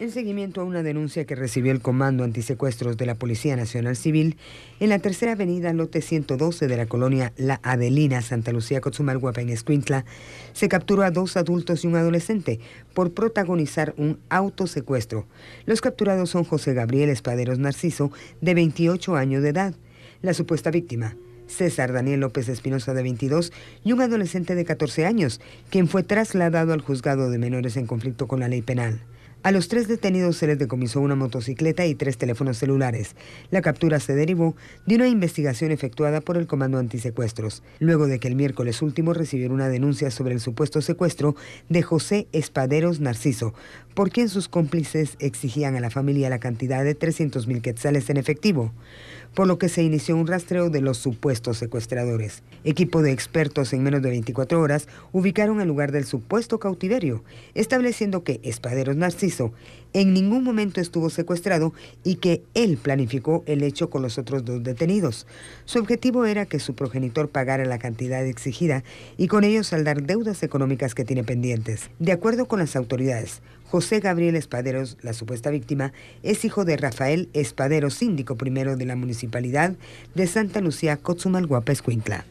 En seguimiento a una denuncia que recibió el Comando Antisecuestros de la Policía Nacional Civil, en la tercera avenida lote 112 de la colonia La Adelina, Santa Lucía, Cotzumalguapa, en Esquintla, se capturó a dos adultos y un adolescente por protagonizar un autosecuestro. Los capturados son José Gabriel Espaderos Narciso, de 28 años de edad. La supuesta víctima, César Daniel López Espinosa de 22 y un adolescente de 14 años, quien fue trasladado al juzgado de menores en conflicto con la ley penal. A los tres detenidos se les decomisó una motocicleta y tres teléfonos celulares. La captura se derivó de una investigación efectuada por el Comando Antisecuestros, luego de que el miércoles último recibieron una denuncia sobre el supuesto secuestro de José Espaderos Narciso, por quien sus cómplices exigían a la familia la cantidad de 300 mil quetzales en efectivo, por lo que se inició un rastreo de los supuestos secuestradores. Equipo de expertos en menos de 24 horas ubicaron el lugar del supuesto cautiverio, estableciendo que Espaderos Narciso en ningún momento estuvo secuestrado y que él planificó el hecho con los otros dos detenidos. Su objetivo era que su progenitor pagara la cantidad exigida y con ello saldar deudas económicas que tiene pendientes. De acuerdo con las autoridades, José Gabriel Espaderos, la supuesta víctima, es hijo de Rafael Espaderos, síndico primero de la municipalidad de Santa Lucía, Cotzumalguapa, Escuintla.